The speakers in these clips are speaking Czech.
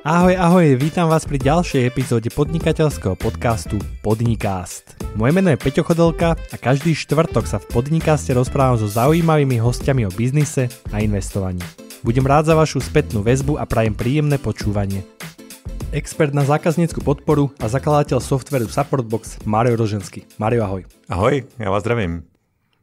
Ahoj, ahoj, vítam vás pri ďalšej epizóde podnikateľského podcastu Podnikast. Moje meno je Peťo Chodelka a každý štvrtok sa v Podnikaste rozprávam so zaujímavými hostiami o biznise a investovaní. Budem rád za vašu spätnú väzbu a prajem príjemné počúvanie. Expert na zákaznícku podporu a zakladateľ softveru Supportbox Mario Roženský. Mario, ahoj. Ahoj, já vás zdravím.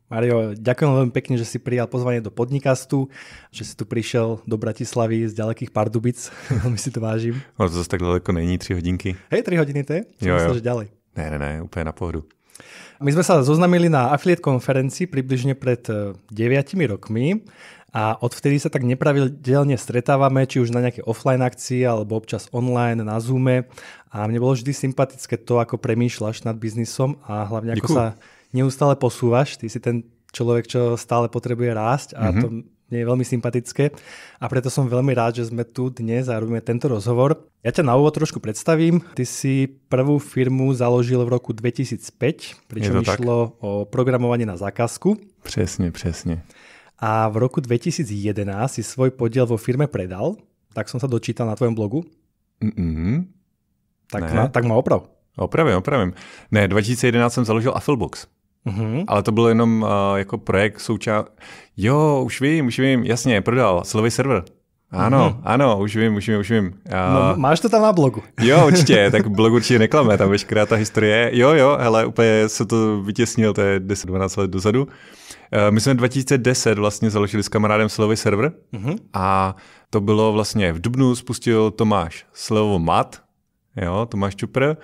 Mario, ďakujem veľmi pekne, že si prijal pozvanie do podnikastu, že si tu prišiel do Bratislavy z ďalekých Pardubic. veľmi si to vážím. Ale to zase tak daleko není, tři hodinky. Hej, tři hodiny to je? Jo, myslel, že ďalej. Ne, ne, ne, úplně na pohodu. My jsme se zoznamili na affiliate konferenci přibližně před 9 eh, rokmi a od vtedy se tak nepravidelne stretávame, či už na nějaké offline akcii, alebo občas online na Zoome. A mne bolo vždy sympatické to, ako premýšľaš nad biznisom a hlavně ako sa neustále posúvaš, ty si ten človek, čo stále potrebuje rásť a mm-hmm. to je veľmi sympatické a preto som veľmi rád, že sme tu dnes a robíme tento rozhovor. Ja ťa na úvod trošku predstavím. Ty si prvú firmu založil v roku 2005, pričom išlo tak? o programovanie na zákazku. Přesně, přesně. A v roku 2011 si svoj podiel vo firme predal, tak som sa dočítal na tvojom blogu. Mm-hmm. Tak, ma, tak ma oprav. Opravím, opravím. Ne, 2011 jsem založil Affilbox. Mm-hmm. Ale to byl jenom uh, jako projekt součást. Jo, už vím, už vím, jasně, prodal, slovy server. Ano, mm-hmm. ano, už vím, už vím, už vím. A... No, máš to tam na blogu. Jo, určitě, tak blog určitě neklame, tam veškerá ta historie. Jo, jo, hele, úplně se to vytěsnil, to je 10-12 let dozadu. Uh, my jsme 2010 vlastně založili s kamarádem Slovy server mm-hmm. a to bylo vlastně v Dubnu spustil Tomáš slovo Mat, jo, Tomáš Čupr,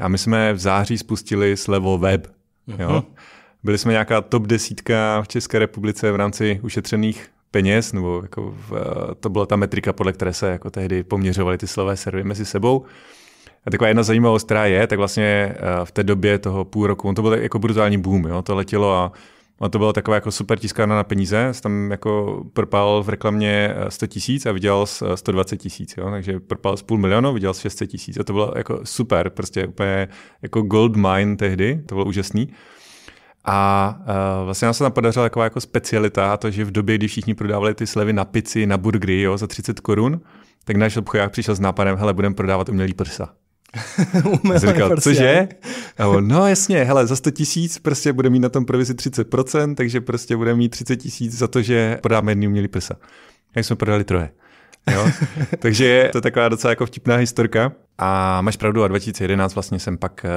a my jsme v září spustili Slevo Web, Jo? Mhm. Byli jsme nějaká top desítka v České republice v rámci ušetřených peněz, nebo jako v, to byla ta metrika, podle které se jako tehdy poměřovaly ty slové servy mezi sebou. A taková jedna zajímavost, která je, tak vlastně eh, v té době toho půl roku, on to byl jako brutální boom, jo? to letělo a a to byla taková jako super tiskárna na peníze, jsi tam jako propál v reklamě 100 eh, tisíc a vydělal 120 eh, tisíc, takže propál z půl milionu, vydělal 600 tisíc a to bylo jako super, prostě úplně jako gold mine tehdy, to bylo úžasný. A uh, vlastně nám se tam podařila taková jako specialita, to, že v době, kdy všichni prodávali ty slevy na pici, na burgery jo, za 30 korun, tak náš obchodák přišel s nápadem, hele, budeme prodávat umělý prsa. Já jsem říkal, cože? A on, no jasně, hele, za 100 tisíc prostě bude mít na tom provizi 30%, takže prostě bude mít 30 tisíc za to, že prodáme jedný umělý prsa. Jak jsme prodali troje. Jo? takže je taková docela jako vtipná historka. A máš pravdu, a 2011 vlastně jsem pak uh,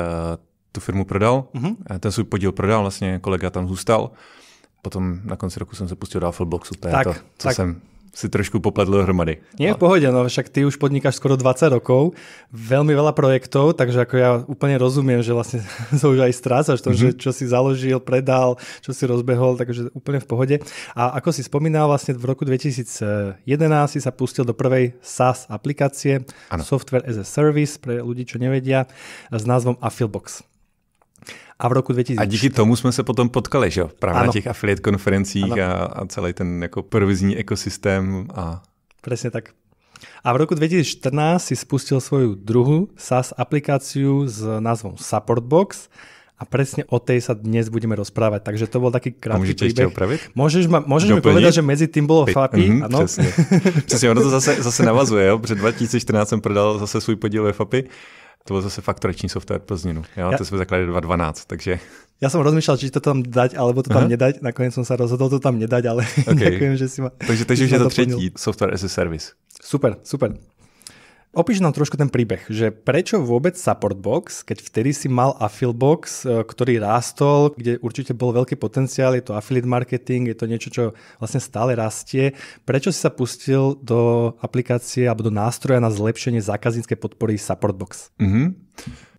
tu firmu prodal, mm-hmm. ten svůj podíl prodal, vlastně kolega tam zůstal. Potom na konci roku jsem se pustil do Alphaboxu, to je tak, to, co tak. jsem si trošku popletl dohromady. Nie, v pohodě, no však ty už podnikáš skoro 20 rokov, velmi veľa projektov, takže jako já úplně rozumím, že vlastně to už aj strácaš to, mm -hmm. že mhm. čo si založil, predal, čo si rozbehol, takže úplně v pohodě. A ako si spomínal, vlastně v roku 2011 si sa pustil do prvej SaaS aplikácie, ano. Software as a Service, pre ľudí, čo nevedia, s názvom Affilbox. A v roku 2000. A díky tomu jsme se potom potkali, že jo? Právě ano. na těch affiliate konferencích a, a celý ten jako provizní ekosystém. A... Přesně tak. A v roku 2014 si spustil svoju druhou SaaS aplikaci s názvem Supportbox a přesně o té se dnes budeme rozprávat. Takže to byl taky krátký a môžete Ještě opravit? Můžeš, ma, můžeš mi povedať, že mezi tím bylo FAPI? Mm, ano? Přesně. Přesně, ono to zase, zase navazuje. Jo? Před 2014 jsem prodal zase svůj podíl ve FAPI to byl zase fakturační software pro změnu. Jo? Já, to jsme zakládali 2012, takže... Já jsem rozmýšlel, či to tam dať, alebo to tam Aha. nedať. Nakonec jsem se rozhodl to tam nedať, ale okay. děkujem, že si ma... Takže, takže už je to, třetí, třetí, software as a service. Super, super. Opíš nám trošku ten príbeh, že prečo vôbec support box, keď vtedy si mal Affilbox, box, e, ktorý rástol, kde určite bol veľký potenciál, je to affiliate marketing, je to niečo, čo vlastne stále rastie. Prečo si sa pustil do aplikácie alebo do nástroja na zlepšenie zákazníckej podpory support box? Mm -hmm.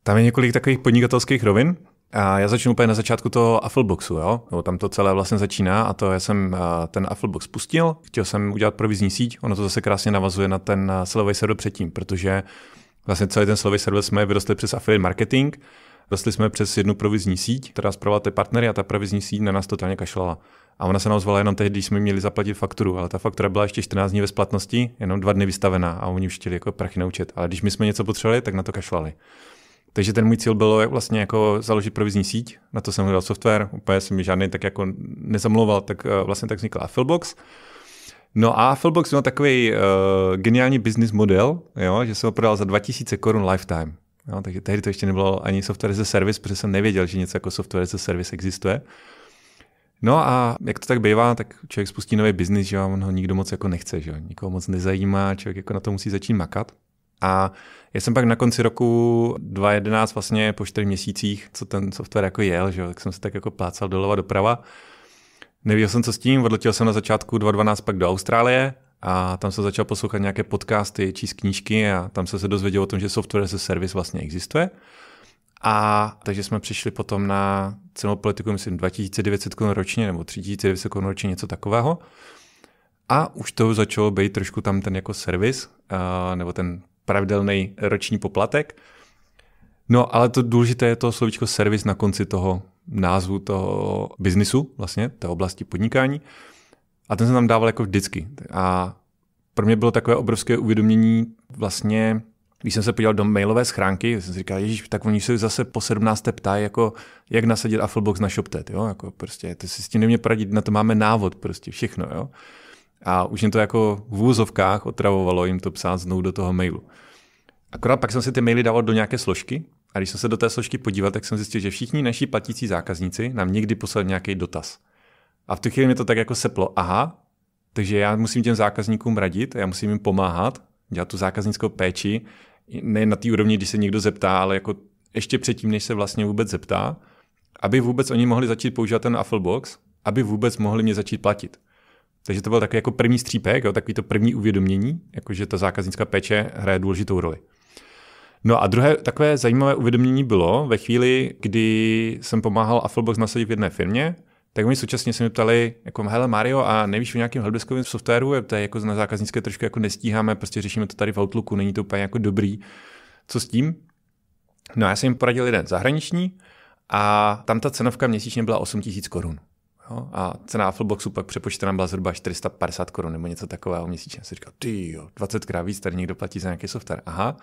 Tam je několik takových podnikatelských rovin. A já začnu úplně na začátku toho Affleboxu, jo? Nebo tam to celé vlastně začíná a to já jsem eh, ten Afflebox pustil, chtěl jsem udělat provizní síť, ono to zase krásně navazuje na ten eh, slevový server předtím, protože vlastně celý ten slevový server jsme vyrostli přes affiliate marketing, vyrostli jsme přes jednu provizní síť, která zpravovala ty partnery a ta provizní síť na nás totálně kašlala. A ona se nám ozvala jenom tehdy, když jsme měli zaplatit fakturu, ale ta faktura byla ještě 14 dní ve splatnosti, jenom dva dny vystavená a oni už chtěli jako prachy na účet. Ale když my jsme něco potřebovali, tak na to kašlali. Takže ten můj cíl bylo vlastně jako založit provizní síť, na to jsem hledal software, úplně jsem mi žádný tak jako nezamluval, tak eh, vlastně tak vznikla Filbox. No a Filbox měl takový uh, eh, geniální business model, jo, že jsem ho prodal za 2000 korun lifetime. Jo, takže tehdy to ještě nebylo ani software as a service, protože jsem nevěděl, že něco jako software as a service existuje. No a jak to tak bývá, tak člověk spustí nový biznis, že on ho nikdo moc jako nechce, že nikoho moc nezajímá, člověk jako na to musí začít makat. A já jsem pak na konci roku 2011 vlastně po čtyřech měsících, co ten software jako jel, že jo, tak jsem se tak jako plácal doleva doprava. Nevěděl jsem, co s tím, odletěl jsem na začátku 2012 pak do Austrálie a tam jsem začal poslouchat nějaké podcasty, číst knížky a tam jsem se dozvěděl o tom, že software as service vlastně existuje. A takže jsme přišli potom na cenou politiku, myslím, 2900 korun ročně nebo 3900 korun ročně, něco takového. A už to začalo být trošku tam ten jako servis, uh, nebo ten pravidelný roční poplatek. No ale to důležité je to slovíčko servis na konci toho názvu toho biznisu, vlastně té oblasti podnikání. A ten jsem tam dával jako vždycky. A pro mě bylo takové obrovské uvědomění vlastně, když jsem se podíval do mailové schránky, jsem si říkal, ježíš, tak oni se zase po 17. ptají, jako, jak nasadit Afflebox na ShopTet, jo? Jako prostě, to si s tím nemě poradit, na to máme návod, prostě všechno, jo? A už jim to jako v úzovkách otravovalo jim to psát znovu do toho mailu. Akorát pak jsem si ty maily dával do nějaké složky a když jsem se do té složky podíval, tak jsem zjistil, že všichni naši platící zákazníci nám někdy poslali nějaký dotaz. A v tu chvíli mi to tak jako seplo, aha, takže já musím těm zákazníkům radit, já musím jim pomáhat, dělat tu zákaznickou péči, ne na té úrovni, když se někdo zeptá, ale jako ještě předtím, než se vlastně vůbec zeptá, aby vůbec oni mohli začít používat ten Afflebox, aby vůbec mohli mě začít platit. Takže to byl takový jako první střípek, jo, takový to první uvědomění, jakože ta zákaznická péče hraje důležitou roli. No a druhé takové zajímavé uvědomění bylo ve chvíli, kdy jsem pomáhal Afflebox nasadit v jedné firmě, tak oni současně se mě ptali, jako hele Mario, a nevíš o nějakém helpdeskovém softwaru, to jako na zákaznické trošku jako nestíháme, prostě řešíme to tady v Outlooku, není to úplně jako dobrý. Co s tím? No a já jsem jim poradil jeden zahraniční a tam ta cenovka měsíčně byla 8 000 korun. Jo? A cena Appleboxu pak přepočtená byla zhruba 450 korun nebo něco takového měsíčně. Jsem říkal, ty jo, 20 krát víc, tady někdo platí za nějaký software. Aha.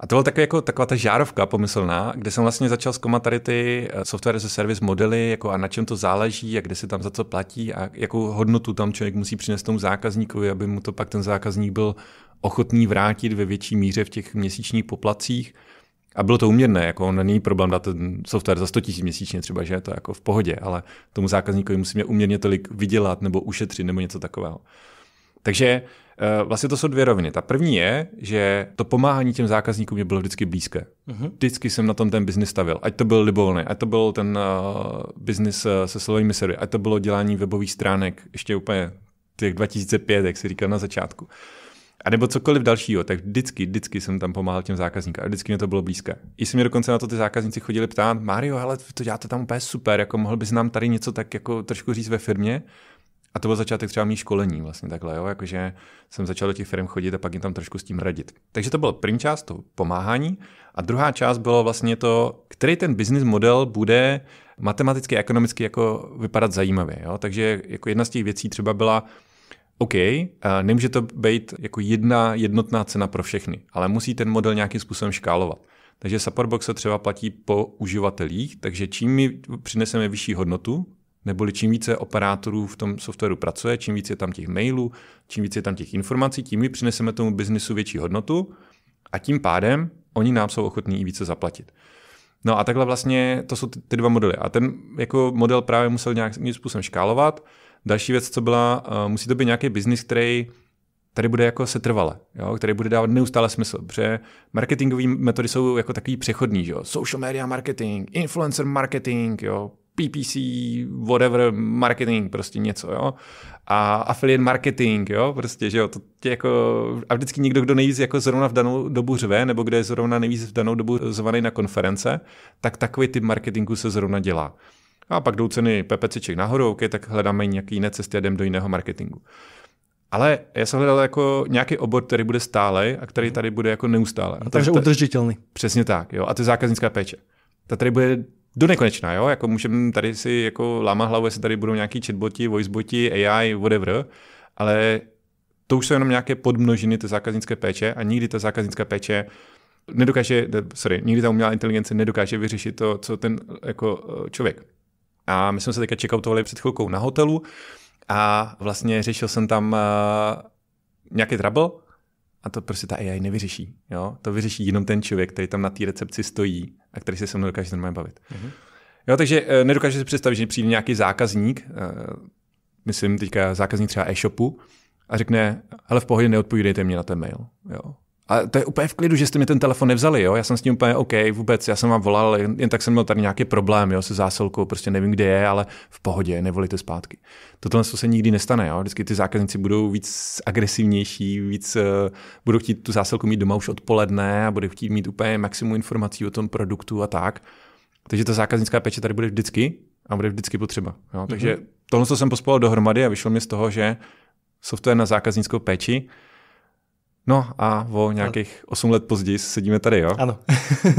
A to byla taková, jako, taková ta žárovka pomyslná, kde jsem vlastně začal zkoumat tady ty eh, software ze servis service modely jako a na čem to záleží a kde se tam za co platí a jakou hodnotu tam člověk musí přinést tomu zákazníkovi, aby mu to pak ten zákazník byl ochotný vrátit ve větší míře v těch měsíčních poplacích. A bylo to uměrné, jako on není problém dát ten software za 100 000 měsíčně třeba, že je to jako v pohodě, ale tomu zákazníkovi musíme uměrně tolik vydělat nebo ušetřit nebo něco takového. Takže eh, vlastně to jsou dvě roviny. Ta první je, že to pomáhání těm zákazníkům mě bylo vždycky blízké. Uh-huh. Vždycky jsem na tom ten biznis stavil. Ať to byl libovolný, ať to byl ten uh, eh, biznis eh, se slovými servery, ať to bylo dělání webových stránek, ještě úplně těch 2005, jak si říkal na začátku. A nebo cokoliv dalšího, tak vždycky, vždycky jsem tam pomáhal těm zákazníkům a vždycky mi to bylo blízké. I se mě dokonce na to ty zákazníci chodili ptát, Mario, ale to děláte tam úplně super, jako mohl bys nám tady něco tak jako trošku říct ve firmě? A to byl začátek třeba mý školení vlastně takhle, jo? jakože jsem začal do těch firm chodit a pak jim tam trošku s tím radit. Takže to byl první část, to pomáhání. A druhá část bylo vlastně to, který ten business model bude matematicky a ekonomicky jako vypadat zajímavě. Jo? Takže jako jedna z těch věcí třeba byla, OK, eh, nemůže to být jako jedna jednotná cena pro všechny, ale musí ten model nějakým způsobem škálovat. Takže Supportbox se třeba platí po uživatelích, takže čím my přineseme vyšší hodnotu, neboli čím více operátorů v tom softwaru pracuje, čím více je tam těch mailů, čím více je tam těch informací, tím my přineseme tomu biznesu větší hodnotu a tím pádem oni nám jsou ochotní i více zaplatit. No a takhle vlastně to jsou ty dva modely. A ten jako model právě musel nějakým způsobem škálovat. Další věc, co byla, eh, musí to být nějaký biznis, který tady bude jako setrvale, jo, který bude dávat neustále smysl, protože marketingové metody jsou jako takový přechodný, jo, social media marketing, influencer marketing, jo, PPC, whatever, marketing, prostě něco, jo. A affiliate marketing, jo, prostě, že jo, to tě jako, a vždycky někdo, kdo nejvíc jako zrovna v danou dobu řve, nebo kde je zrovna nejvíc v danou dobu zvaný na konference, tak takový typ marketingu se zrovna dělá. A pak jdou ceny PPCček nahoru, OK, tak hledáme nějaký jiné cesty a jdem do jiného marketingu. Ale já jsem hledal jako nějaký obor, který bude stále a který tady bude jako neustále. A Takže udržitelný. Přesně tak, jo. A to je zákaznická péče. Ta tady bude do nekonečna, jo. Jako můžeme tady si jako láma hlavu, jestli tady budou nějaký chatboti, voiceboti, AI, whatever, ale to už jsou jenom nějaké podmnožiny té zákaznické péče a nikdy ta zákaznická péče nedokáže, sorry, nikdy ta umělá inteligence nedokáže vyřešit to, co ten jako člověk. A my jsme se teďka checkoutovali před chvilkou na hotelu a vlastně řešil jsem tam uh, nějaký trouble a to prostě ta AI nevyřeší. Jo? To vyřeší jenom ten člověk, který tam na té recepci stojí a který se se mnou dokáže normálně bavit. Mm-hmm. Jo, takže uh, nedokážu si představit, že přijde nějaký zákazník, uh, myslím teďka zákazník třeba e-shopu, a řekne, "Ale v pohodě neodpovídejte mě na ten mail. Jo. A to je úplně v klidu, že jste mi ten telefon nevzali, jo? Já jsem s ním úplně OK, vůbec, já jsem vám volal, jen, tak jsem měl tady nějaký problém, jo, se zásilkou, prostě nevím, kde je, ale v pohodě, nevolíte zpátky. Toto se nikdy nestane, jo? Vždycky ty zákazníci budou víc agresivnější, víc uh, budou chtít tu zásilku mít doma už odpoledne a budou chtít mít úplně maximum informací o tom produktu a tak. Takže ta zákaznická péče tady bude vždycky a bude vždycky potřeba. Jo? Takže mm-hmm. tohle jsem pospoval dohromady a vyšlo mi z toho, že software na zákaznickou péči No a o nějakých 8 let později sedíme tady, jo? Ano.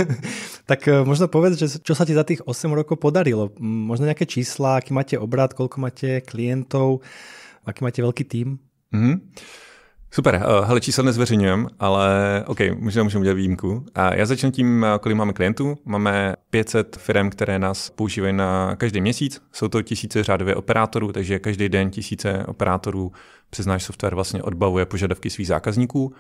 tak eh, možno povedz, že čo sa ti za tých 8 rokov podarilo? Možno nějaké čísla, aký máte obrat, koľko máte klientov, aký máte velký tým? Mm-hmm. Super, eh, hele, čísla nezveřejňujeme, ale OK, možná můžeme udělat výjimku. A já začnu tím, eh, kolik máme klientů. Máme 500 firm, které nás používají na každý měsíc. Jsou to tisíce řádově operátorů, takže každý den tisíce operátorů přes náš software vlastně odbavuje požadavky svých zákazníků.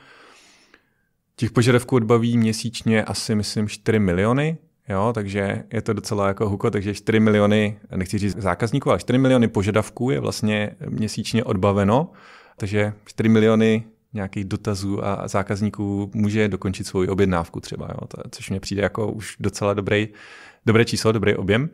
Těch požadavků odbaví měsíčně asi, myslím, 4 miliony, jo, takže je to docela jako huko, takže 4 miliony, nechci říct zákazníků, ale 4 miliony požadavků je vlastně měsíčně odbaveno takže 4 miliony nějakých dotazů a zákazníků může dokončit svou objednávku třeba, jo? To, což mě přijde jako už docela dobrý, dobré číslo, dobrý objem.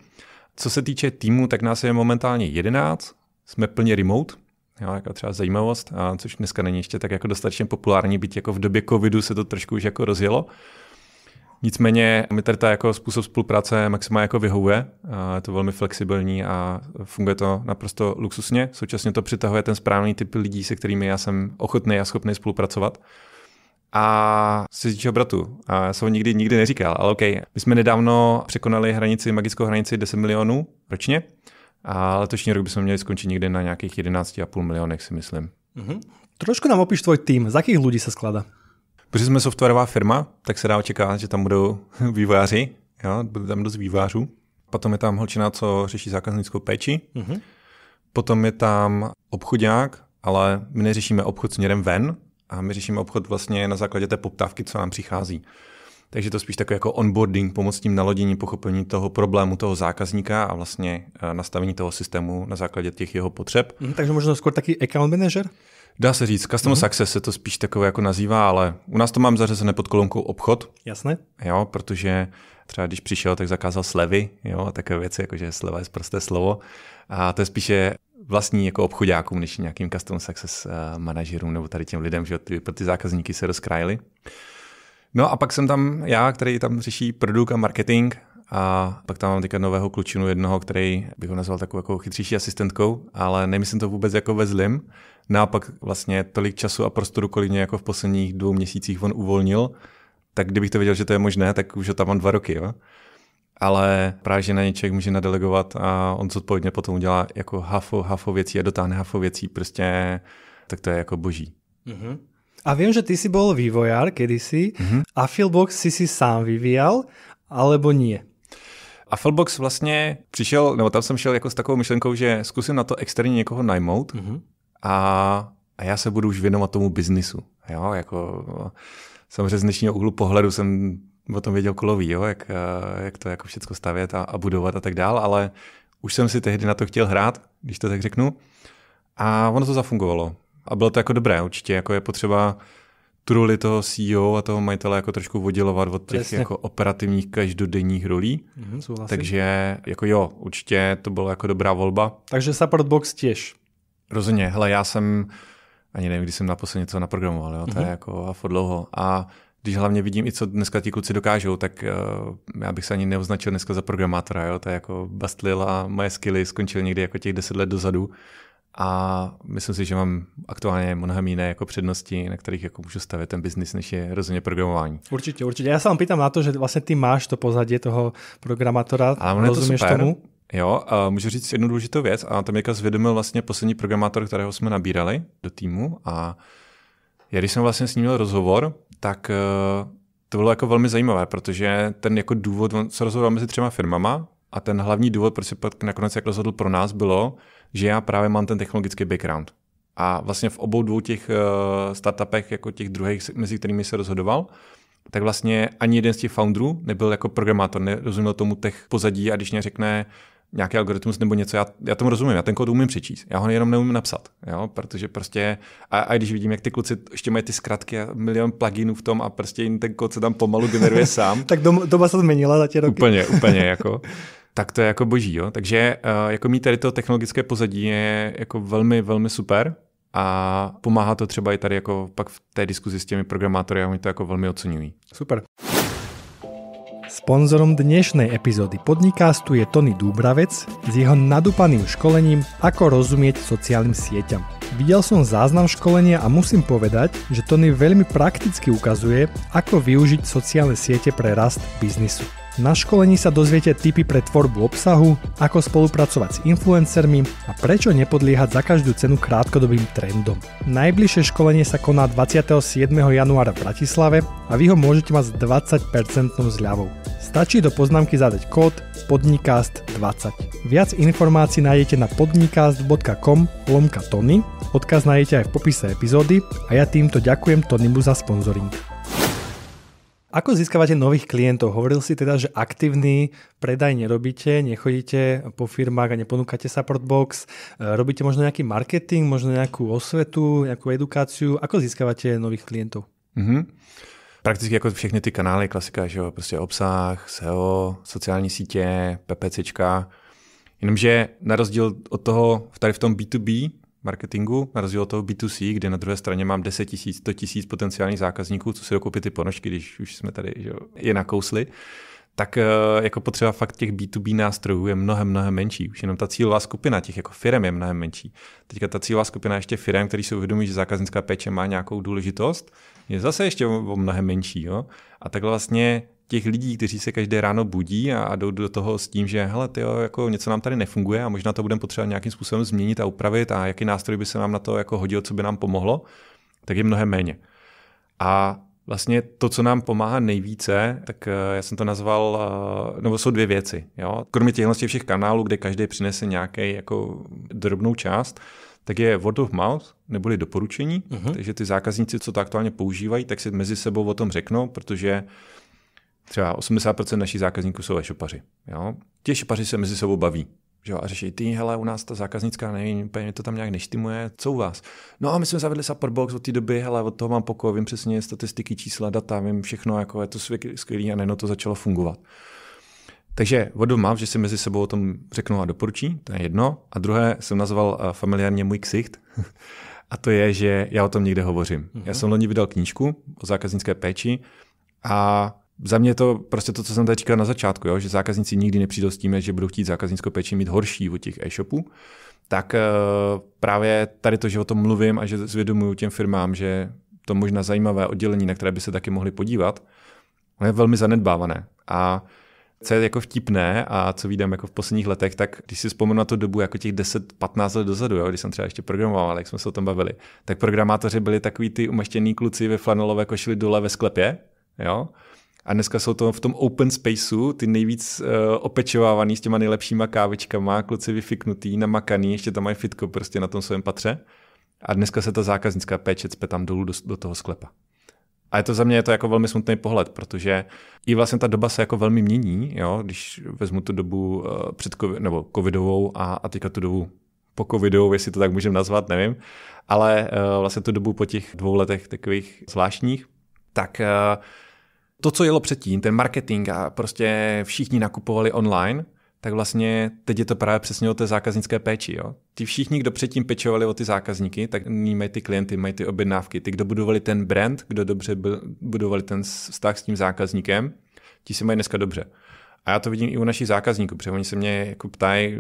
Co se týče týmu, tak nás je momentálně 11, jsme plně remote, jo, jako třeba zajímavost, a což dneska není ještě tak jako dostatečně populární, byť jako v době covidu se to trošku už jako rozjelo. Nicméně mi tady ta jako způsob spolupráce Maxima jako vyhovuje, je to velmi flexibilní a funguje to naprosto luxusně. Současně to přitahuje ten správný typ lidí, se kterými já jsem ochotný a schopný spolupracovat. A se týče obratu, já jsem ho nikdy, nikdy neříkal, ale OK. My jsme nedávno překonali hranici, magickou hranici 10 milionů ročně a letošní rok bychom měli skončit někde na nějakých 11,5 milionech, si myslím. Mm-hmm. Trošku nám opiš tvoj tým, z jakých lidí se skládá? Protože jsme softwarová firma, tak se dá očekávat, že tam budou vývojáři, jo, bude tam dost vývářů. Potom je tam holčina, co řeší zákaznickou péči. Mm-hmm. Potom je tam obchodňák, ale my neřešíme obchod směrem ven a my řešíme obchod vlastně na základě té poptávky, co nám přichází. Takže to spíš takový jako onboarding, pomoc tím nalodění, pochopení toho problému toho zákazníka a vlastně eh, nastavení toho systému na základě těch jeho potřeb. Mm, takže možná skoro taky account manager? Dá se říct, custom mm-hmm. success se to spíš takové jako nazývá, ale u nás to mám zařazené pod kolonkou obchod. Jasné. Jo, protože třeba když přišel, tak zakázal slevy, jo, a takové věci, jakože sleva je prosté slovo. A to je spíše vlastní jako obchodákům, než nějakým custom success eh, manažerům nebo tady těm lidem, že ty, pro ty zákazníky se rozkrájili. No a pak jsem tam já, který tam řeší produkt a marketing a pak tam mám teďka nového klučinu jednoho, který bych ho nazval takovou jako chytřejší asistentkou, ale nemyslím to vůbec jako ve zlim, naopak vlastně tolik času a prostoru, kolik mě jako v posledních dvou měsících on uvolnil, tak kdybych to věděl, že to je možné, tak už ho tam mám dva roky, jo. Ale právě, že na něj člověk může nadelegovat a on zodpovědně potom udělá jako hafo, hafo věcí a dotáhne hafo věcí, prostě tak to je jako boží. Mm-hmm. A vím, že ty si byl vývojár kedysi mm-hmm. a Philbox si si sám vyvíjal, alebo nie? A Philbox vlastně přišel, nebo tam jsem šel jako s takovou myšlenkou, že zkusím na to externě někoho najmout, mm-hmm a, a já se budu už věnovat tomu biznisu. Jo, jako samozřejmě z dnešního úhlu pohledu jsem o tom věděl kolový, jo, jak, jak to jako všechno stavět a, a budovat a tak dál, ale už jsem si tehdy na to chtěl hrát, když to tak řeknu, a ono to zafungovalo. A bylo to jako dobré, určitě, jako je potřeba tu roli toho CEO a toho majitele jako trošku oddělovat od těch jako operativních každodenních rolí. Mm-hmm, Takže jako jo, určitě to byla jako dobrá volba. Takže support box těž. Rozumě, hele, já jsem, ani nevím, kdy jsem naposledy něco naprogramoval, jo? to mm-hmm. je mhm. jako a for dlouho. A když hlavně vidím i co dneska ti kluci dokážou, tak uh, já bych se ani neoznačil dneska za programátora, jo? to je jako bastlil a moje skilly skončil někdy jako těch deset let dozadu. A myslím si, že mám aktuálně mnohem jiné jako přednosti, na kterých jako můžu stavět ten biznis, než je rozhodně programování. Určitě, určitě. Já se vám pýtám na to, že vlastně ty máš to pozadí toho programátora, Ale rozumíš to super. tomu? Jo, a můžu říct jednu důležitou věc a tam jako zvědomil vlastně poslední programátor, kterého jsme nabírali do týmu a já když jsem vlastně s ním měl rozhovor, tak eh, to bylo jako velmi zajímavé, protože ten jako důvod, on se rozhodoval mezi třema firmama a ten hlavní důvod, proč se pak nakonec jak rozhodl pro nás, bylo, že já právě mám ten technologický background. A vlastně v obou dvou těch eh, startupech, jako těch druhých, mezi kterými se rozhodoval, tak vlastně ani jeden z těch founderů nebyl jako programátor, nerozuměl tomu tech pozadí a když mě řekne, nějaký algoritmus nebo něco, já, já tomu rozumím, já ten kód umím přečíst, já ho jenom neumím napsat, jo, protože prostě, a, a když vidím, jak ty kluci ještě mají ty zkratky a milion pluginů v tom a prostě jim ten kód se tam pomalu generuje sám. tak doba se změnila za tě roky. Úplně, úplně, jako. tak to je jako boží, jo. Takže uh, jako mít tady to technologické pozadí je jako velmi, velmi super a pomáhá to třeba i tady jako pak v té diskuzi s těmi programátory a oni to jako velmi oceňují. Super. Sponzorom dnešnej epizódy podcastu je Tony Dúbravec s jeho nadúpaným školením Ako rozumieť sociálnym sieťam. Videl som záznam školenia a musím povedať, že Tony veľmi prakticky ukazuje, ako využiť sociálne siete pre rast biznisu. Na školení sa dozviete tipy pre tvorbu obsahu, ako spolupracovať s influencermi a prečo nepodliehať za každú cenu krátkodobým trendom. Najbližšie školenie sa koná 27. januára v Bratislave a vy ho môžete mať s 20% zľavou. Stačí do poznámky zadať kód podnikast20. Viac informácií nájdete na podnikast.com lomka Tony, odkaz nájdete aj v popise epizódy a ja týmto ďakujem Tonymu za sponzoring. Ako získavate nových klientov? Hovoril si teda, že aktívny predaj nerobíte, nechodíte po firmách a neponúkate support box. Eh, robíte možno nejaký marketing, možno nejakú osvetu, nejakú edukáciu. Ako získavate nových klientov? Mm-hmm. Prakticky jako všechny ty kanály, klasika, že jo, prostě obsah, SEO, sociální sítě, PPCčka. Jenomže na rozdíl od toho tady v tom B2B, marketingu, na rozdíl od toho B2C, kde na druhé straně mám 10 tisíc, 100 tisíc potenciálních zákazníků, co si dokoupí ty ponožky, když už jsme tady že jo, je nakousli, tak eh, jako potřeba fakt těch B2B nástrojů je mnohem, mnohem menší. Už jenom ta cílová skupina těch jako firm je mnohem menší. Teďka ta cílová skupina ještě firm, který si uvědomí, že zákaznická péče má nějakou důležitost, je zase ještě o mnohem menší. Jo? A takhle vlastně těch lidí, kteří se každé ráno budí a, a jdou do toho s tím, že hele, tyjo, jako něco nám tady nefunguje a možná to budeme potřebovat nějakým způsobem změnit a upravit a jaký nástroj by se nám na to jako hodil, co by nám pomohlo, tak je mnohem méně. A Vlastně to, co nám pomáhá nejvíce, tak eh, já jsem to nazval, eh, nebo jsou dvě věci. Jo? Kromě těchto všech kanálů, kde každý přinese nějaký jako drobnou část, tak je word of mouth, neboli doporučení, uh-huh. takže ty zákazníci, co to aktuálně používají, tak si mezi sebou o tom řeknou, protože třeba 80% našich zákazníků jsou e-shopaři. Jo? Ti e-shopaři se mezi sebou baví. Že jo? A řeší, ty, hele, u nás ta zákaznická, nevím, úplně to tam nějak neštimuje, co u vás? No a my jsme zavedli support box od té doby, hele, od toho mám pokoj, vím přesně statistiky, čísla, data, vím všechno, jako je to skvělý a najednou to začalo fungovat. Takže vodu mám, že si mezi sebou o tom řeknou a doporučí, to je jedno. A druhé jsem nazval eh, familiárně můj ksicht. a to je, že já o tom někde hovořím. Mm-hmm. Já mhm. jsem loni vydal knížku o zákaznické péči a za mě to prostě to, co jsem tady říkal na začátku, jo, že zákazníci nikdy nepřijdou s tím, že budou chtít zákaznickou péči mít horší od těch e-shopů, tak eh, právě tady to, že o tom mluvím a že zvědomuju těm firmám, že to možná zajímavé oddělení, na které by se taky mohli podívat, je velmi zanedbávané. A co je jako vtipné a co vidím jako v posledních letech, tak když si vzpomenu na tu dobu jako těch 10-15 let dozadu, jo, když jsem třeba ještě programoval, jak jsme se o tom bavili, tak programátoři byli takový ty umaštěný kluci ve flanelové košili dole ve sklepě, jo, a dneska jsou to v tom open spaceu ty nejvíc uh, opečovávaný s těma nejlepšíma kávečkama, kluci vyfiknutý, namakaný, ještě tam mají fitko prostě na tom svém patře. A dneska se ta zákaznická péče cpe tam dolů do, do toho sklepa. A je to za mě je to jako velmi smutný pohled, protože i vlastně ta doba se jako velmi mění, jo? když vezmu tu dobu uh, před COVID, nebo covidovou a, a teďka tu dobu po covidu, jestli to tak můžeme nazvat, nevím, ale uh, vlastně tu dobu po těch dvou letech takových zvláštních, tak uh, to, co jelo předtím, ten marketing a prostě všichni nakupovali online, tak vlastně teď je to právě přesně o té zákaznické péči. Jo? Ti všichni, kdo předtím pečovali o ty zákazníky, tak nyní mají ty klienty, mají ty objednávky. Ty, kdo budovali ten brand, kdo dobře budovali ten vztah s tím zákazníkem, ti se mají dneska dobře. A já to vidím i u našich zákazníků, protože oni se mě jako ptají,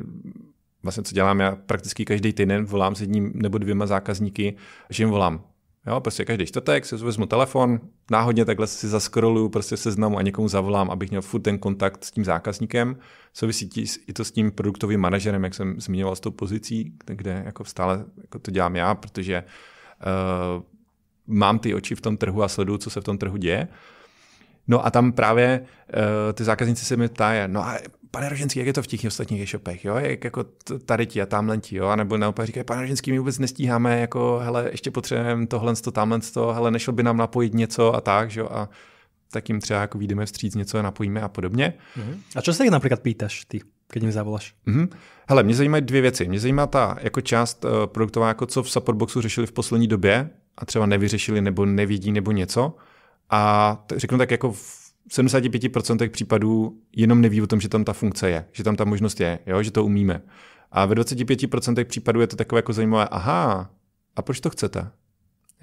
vlastně co dělám, já prakticky každý týden volám s jedním nebo dvěma zákazníky, že jim volám, Jo, prostě každý čtvrtek si vezmu telefon, náhodně takhle si zaskroluju prostě seznamu a někomu zavolám, abych měl furt ten kontakt s tím zákazníkem. Souvisí i to s tím produktovým manažerem, jak jsem zmiňoval s tou pozicí, kde jako stále jako to dělám já, protože uh, mám ty oči v tom trhu a sleduju, co se v tom trhu děje. No a tam právě uh, ty zákazníci se mi ptají, no a pane Roženský, jak je to v těch ostatních e-shopech, jo? Jak jako tady ti a tamhle ti, jo? A nebo naopak říkají, pane Roženský, my vůbec nestíháme, jako, hele, ještě potřebujeme tohle, to, tamhle, to, hele, nešel by nám napojit něco a tak, jo? A tak jim třeba jako vyjdeme vstříc, něco napojíme a podobně. Mm-hmm. A co se jich například pýtaš ty? když jim zavoláš. Mm-hmm. Hele, mě zajímají dvě věci. Mě zajímá ta jako část uh, produktová, jako co v support boxu řešili v poslední době a třeba nevyřešili nebo nevidí nebo něco. A t- řeknu tak jako v 75% případů jenom neví o tom, že tam ta funkce je, že tam ta možnost je, jo, že to umíme. A ve 25% případů je to takové jako zajímavé, aha, a proč to chcete?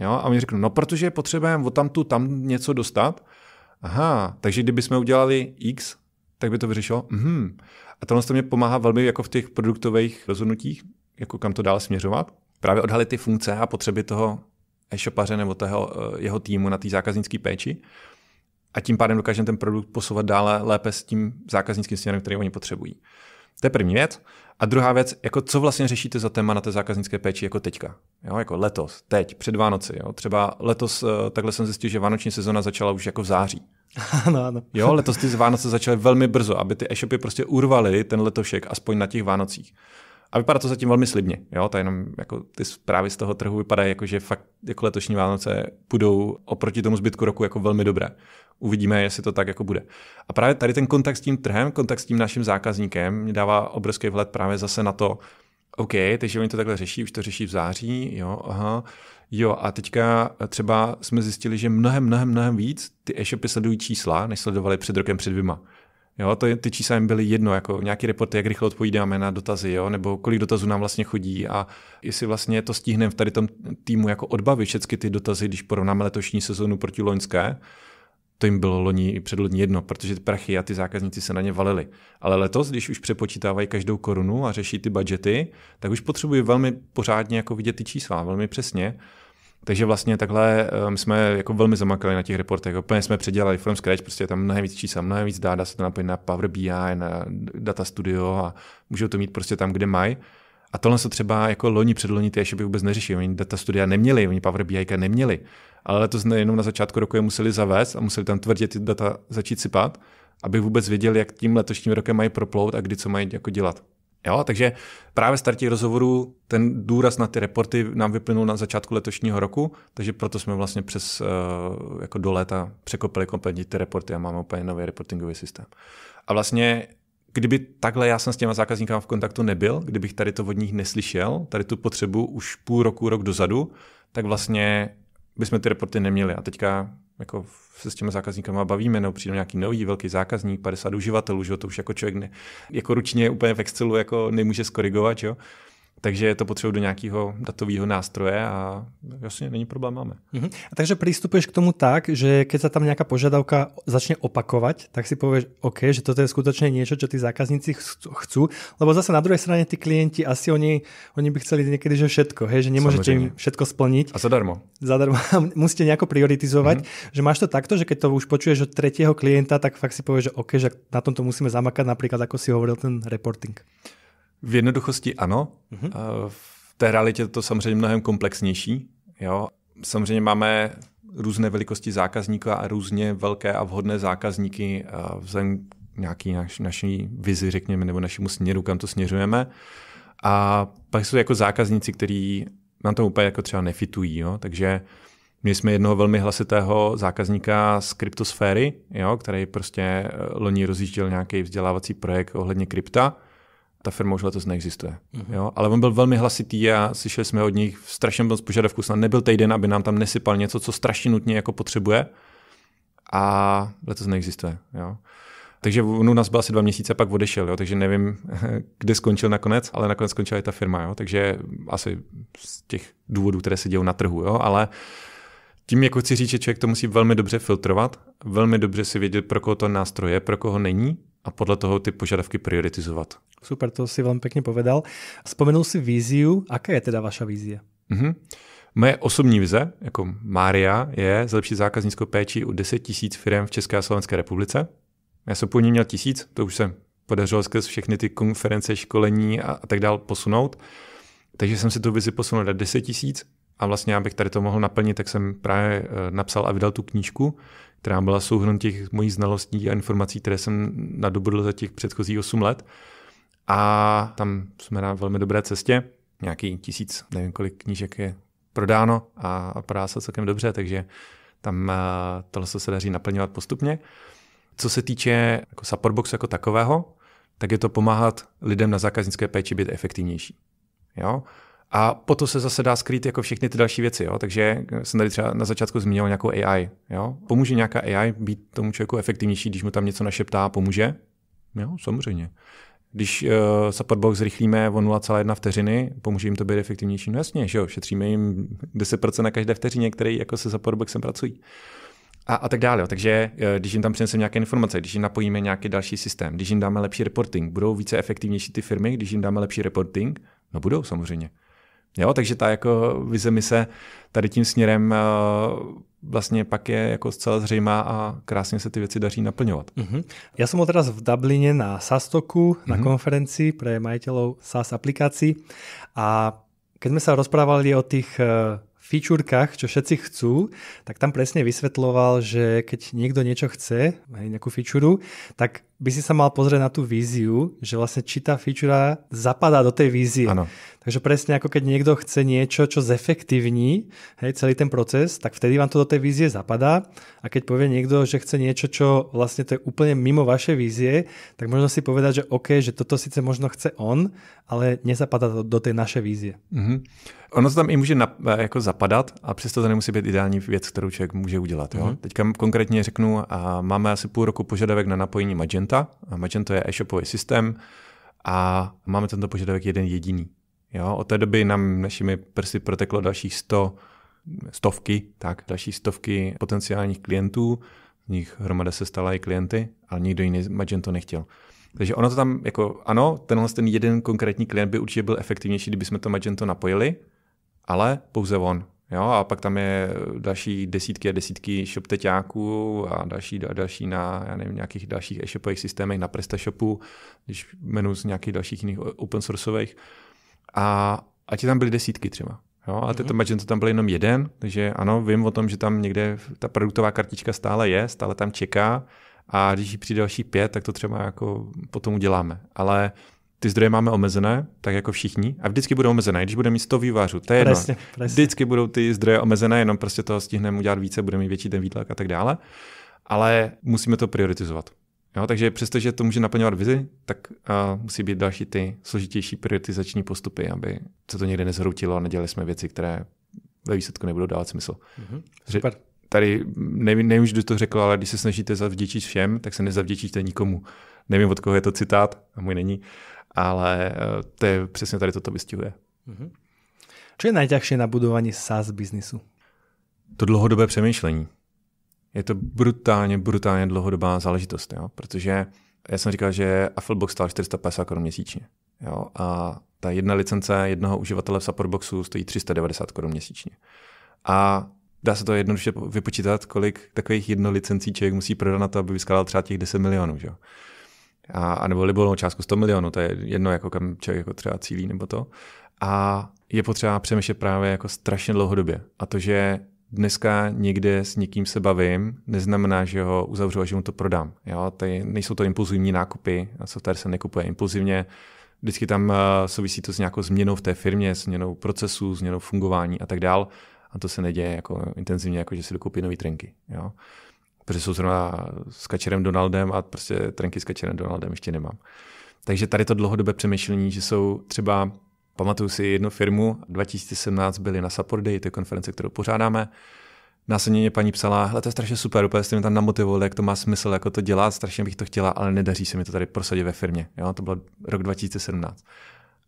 Jo? A oni řeknou, no protože potřeba o tamtu tam něco dostat. Aha, takže kdybychom udělali X, tak by to vyřešilo. Mhm. A tohle to mě pomáhá velmi jako v těch produktových rozhodnutích, jako kam to dál směřovat. Právě odhalit ty funkce a potřeby toho e-shopaře nebo toho e, jeho týmu na té zákaznické péči a tím pádem dokážeme ten produkt posouvat dále lépe s tím zákaznickým směrem, který oni potřebují. To je první věc. A druhá věc, jako co vlastně řešíte za téma na té zákaznické péči jako teďka? Jo, jako letos, teď, před Vánoci. Jo? Třeba letos, eh, takhle jsem zjistil, že vánoční sezona začala už jako v září. Ano, ano. Jo, letos ty z Vánoce začaly velmi brzo, aby ty e-shopy prostě urvaly ten letošek, aspoň na těch Vánocích. A vypadá to zatím velmi slibně. Jo? To jenom jako ty zprávy z toho trhu vypadají, jako, že fakt jako letošní Vánoce budou oproti tomu zbytku roku jako velmi dobré uvidíme, jestli to tak jako bude. A právě tady ten kontakt s tím trhem, kontakt s tím naším zákazníkem mě dává obrovský vhled právě zase na to, OK, takže oni to takhle řeší, už to řeší v září, jo, aha, jo, a teďka třeba jsme zjistili, že mnohem, mnohem, mnohem víc ty e-shopy sledují čísla, než sledovali před rokem, před dvěma. Jo, to, ty čísla jim byly jedno, jako nějaký report, jak rychle odpovídáme na dotazy, jo, nebo kolik dotazů nám vlastně chodí a jestli vlastně to stihneme v tady tom týmu jako odbavit všechny ty dotazy, když porovnáme letošní sezonu proti loňské, to jim bylo loni i předloni jedno, protože ty prachy a ty zákazníci se na ně valili. Ale letos, když už přepočítávají každou korunu a řeší ty budgety, tak už potřebují velmi pořádně jako vidět ty čísla, velmi přesně. Takže vlastně takhle my ehm, jsme jako velmi zamakali na těch reportech. Úplně jsme předělali from scratch, prostě tam mnohem víc čísel, mnohem víc dá, dá se to napojit na Power BI, na Data Studio a můžou to mít prostě tam, kde mají. A tohle se třeba jako loni předloni ty ještě by vůbec neřešili. Oni data studia neměli, oni Power BI neměli. Ale to jenom na začátku roku je museli zavést a museli tam tvrdě ty data začít sypat, aby vůbec věděli, jak tím letošním rokem mají proplout a kdy co mají jako dělat. Jo, takže právě z těch rozhovorů ten důraz na ty reporty nám vyplynul na začátku letošního roku, takže proto jsme vlastně přes eh, jako do léta překopili kompletně ty reporty a máme úplně nový reportingový systém. A vlastně kdyby takhle já jsem s těma zákazníky v kontaktu nebyl, kdybych tady to od nich neslyšel, tady tu potřebu už půl roku, rok dozadu, tak vlastně bychom ty reporty neměli. A teďka jako se s těma zákazníkama bavíme, nebo přijde nějaký nový velký zákazník, 50 uživatelů, že to už jako člověk ne, jako ručně úplně v Excelu jako nemůže skorigovat, jo? Takže je to potřebuji do nějakého datového nástroje a jasně, není problém, máme. Uh-huh. A takže přistupuješ k tomu tak, že když se tam nějaká požadavka začne opakovat, tak si pověš, OK, že toto je skutečně něco, co ty zákazníci chcú, lebo zase na druhé straně ty klienti asi oni, oni by chceli někdy, že všetko, hej, že nemůžete jim všetko splnit. A zadarmo. Zadarmo. Musíte nějak prioritizovat, uh-huh. že máš to takto, že když to už počuješ od třetího klienta, tak fakt si pověš, že OK, že na tom to musíme zamakat, například, jako si hovoril ten reporting. V jednoduchosti ano. Mm-hmm. V té realitě je to samozřejmě mnohem komplexnější. Jo. Samozřejmě máme různé velikosti zákazníka a různě velké a vhodné zákazníky eh, vzhledem nějaký naš, naší vizi, řekněme, nebo našemu směru, kam to směřujeme. A pak jsou jako zákazníci, kteří na to úplně jako třeba nefitují. Jo? Takže Měli jsme jednoho velmi hlasitého zákazníka z kryptosféry, jo, který prostě eh, loni rozjížděl nějaký vzdělávací projekt ohledně krypta ta firma už letos neexistuje. Mm-hmm. Jo? Ale on byl velmi hlasitý a slyšeli jsme od nich strašně moc požadavků, snad nebyl týden, aby nám tam nesypal něco, co strašně nutně jako potřebuje a letos neexistuje. Jo? Takže on u nás byl asi dva měsíce, a pak odešel, jo? takže nevím, kde skončil nakonec, ale nakonec skončila i ta firma. Jo? Takže asi z těch důvodů, které se dějí na trhu, jo? ale tím jako chci říct, že člověk to musí velmi dobře filtrovat, velmi dobře si vědět, pro koho to nástroje, pro koho není a podle toho ty požadavky prioritizovat. Super, to si velmi pěkně povedal. Vzpomenul si víziu. jaká je teda vaša vízie? Mm-hmm. Moje osobní vize, jako Mária, je zlepšit zákaznickou péči u 10 tisíc firm v České a Slovenské republice. Já jsem původně měl tisíc, to už se podařilo skrz všechny ty konference, školení a, a tak dál posunout. Takže jsem si tu vizi posunul na 10 tisíc a vlastně, abych tady to mohl naplnit, tak jsem právě eh, napsal a vydal tu knížku, která byla souhrn těch mojí znalostí a informací, které jsem nadobudl za těch předchozích 8 let a tam jsme na velmi dobré cestě. Nějaký tisíc, nevím kolik knížek je prodáno a, prodá se celkem dobře, takže tam eh, tohle se daří naplňovat postupně. Co se týče jako boxu jako takového, tak je to pomáhat lidem na zákaznické péči být efektivnější. Jo? A po to se zase dá skrýt jako všechny ty další věci. Jo? Takže eh, jsem tady třeba na začátku zmínil nějakou AI. Jo? Pomůže nějaká AI být tomu člověku efektivnější, když mu tam něco našeptá a pomůže? Jo, samozřejmě. Když uh, support box zrychlíme o 0,1 vteřiny, pomůže jim to být efektivnější. No jasně, že jo, šetříme jim 10% na každé vteřině, který jako se support boxem pracují. A, a tak dále. Takže eh, když jim tam přineseme nějaké informace, když jim napojíme nějaký další systém, když jim dáme lepší reporting, budou více efektivnější ty firmy, když jim dáme lepší reporting? No budou samozřejmě. Jo, takže ta jako vize se tady tím směrem eh, vlastně pak je jako zcela zřejmá a krásně se ty věci daří naplňovat. Mm-hmm. Já jsem ho teraz v Dublině na Sastoku, mm-hmm. na mhm. konferenci pro majitelů SAS aplikací a když jsme se rozprávali o těch eh, featurekách, čo všetci chcú, tak tam presne vysvetloval, že keď niekto niečo chce, nejakú featureu, tak by si sa mal pozrieť na tú víziu, že vlastne či tá feature zapadá do tej vízie. Ano. Takže presne ako keď niekto chce niečo, čo zefektívní hej, celý ten proces, tak vtedy vám to do tej vízie zapadá. A keď povie niekto, že chce niečo, čo vlastne to je úplne mimo vaše vízie, tak možno si povedať, že OK, že toto sice možno chce on, ale nezapadá to do tej našej vízie. Mm -hmm. Ono to tam i může na, eh, jako zapadat a přesto to nemusí být ideální věc, kterou člověk může udělat. Jo? Mm -hmm. Teďka konkrétně řeknu, a máme asi půl roku požadavek na napojení Magent, Magenta. Magento je e-shopový systém a máme tento požadavek jeden jediný. Jo, od té doby nám našimi prsy proteklo dalších 100, stovky, tak, další stovky potenciálních klientů, z nich hromada se stala i klienty, ale nikdo jiný Magento nechtěl. Takže ono to tam, jako ano, tenhle ten jeden konkrétní klient by určitě byl efektivnější, kdyby jsme to Magento napojili, ale pouze on. Jo, a pak tam je další desítky a desítky shopteťáků a další a další na já nevím, nějakých dalších e-shopových systémech, na PrestaShopu, když menu z nějakých dalších jiných open sourceových. A, a ti tam byly desítky třeba. Jo, a ten mhm. to tam byl jenom jeden, takže ano, vím o tom, že tam někde ta produktová kartička stále je, stále tam čeká a když jí přijde další pět, tak to třeba jako potom uděláme. Ale ty zdroje máme omezené, tak jako všichni, a vždycky budou omezené, když budeme mít 100 vývářů, to je jedno. Presně, presně. Vždycky budou ty zdroje omezené, jenom prostě toho stihneme udělat více, budeme mít větší ten výtlak a tak dále, ale musíme to prioritizovat. Jo, takže přestože to může naplňovat vizi, tak uh, musí být další ty složitější prioritizační postupy, aby se to někde nezhroutilo a nedělali jsme věci, které ve výsledku nebudou dávat smysl. Mm-hmm. Super. Tady nevím, nevím, kdo to řekl, ale když se snažíte zavděčit všem, tak se nezavděčíte nikomu. Nevím, od koho je to citát, a můj není. Uh, ale eh, to je přesně tady toto vystihuje. Mhm. Co je nejtěžší na budování SaaS biznisu? To dlouhodobé přemýšlení. Je to brutálně, brutálně dlouhodobá záležitost, jo? protože já jsem říkal, že Afflebox stál 450 korun měsíčně. Jo? A ta jedna licence jednoho uživatele v Supportboxu stojí 390 korun měsíčně. A dá se to jednoduše vypočítat, kolik takových jedno člověk musí prodat na to, aby vyskladal třeba těch 10 milionů. Že? a, a nebo libovolnou částku 100 milionů, to je jedno, jako kam člověk jako třeba cílí nebo to. A je potřeba přemýšlet právě jako strašně dlouhodobě. A to, že dneska někde s někým se bavím, neznamená, že ho uzavřu a že mu to prodám. Jo? Tady nejsou to impulzivní nákupy, a software se nekupuje impulzivně, vždycky tam eh, souvisí to s nějakou změnou v té firmě, změnou procesu, změnou fungování a tak dál. A to se neděje jako intenzivně, jako že si dokoupí nové trenky. Jo? protože jsou zrovna s kačerem Donaldem a prostě trenky s kačerem Donaldem ještě nemám. Takže tady to dlouhodobé přemýšlení, že jsou třeba, pamatuju si jednu firmu, 2017 byli na Support Day, to je konference, kterou pořádáme, Následně mě paní psala, hele, to je strašně super, úplně jste mě tam namotivovali, jak to má smysl, jako to dělat, strašně bych to chtěla, ale nedaří se mi to tady prosadit ve firmě. Jo? To bylo rok 2017.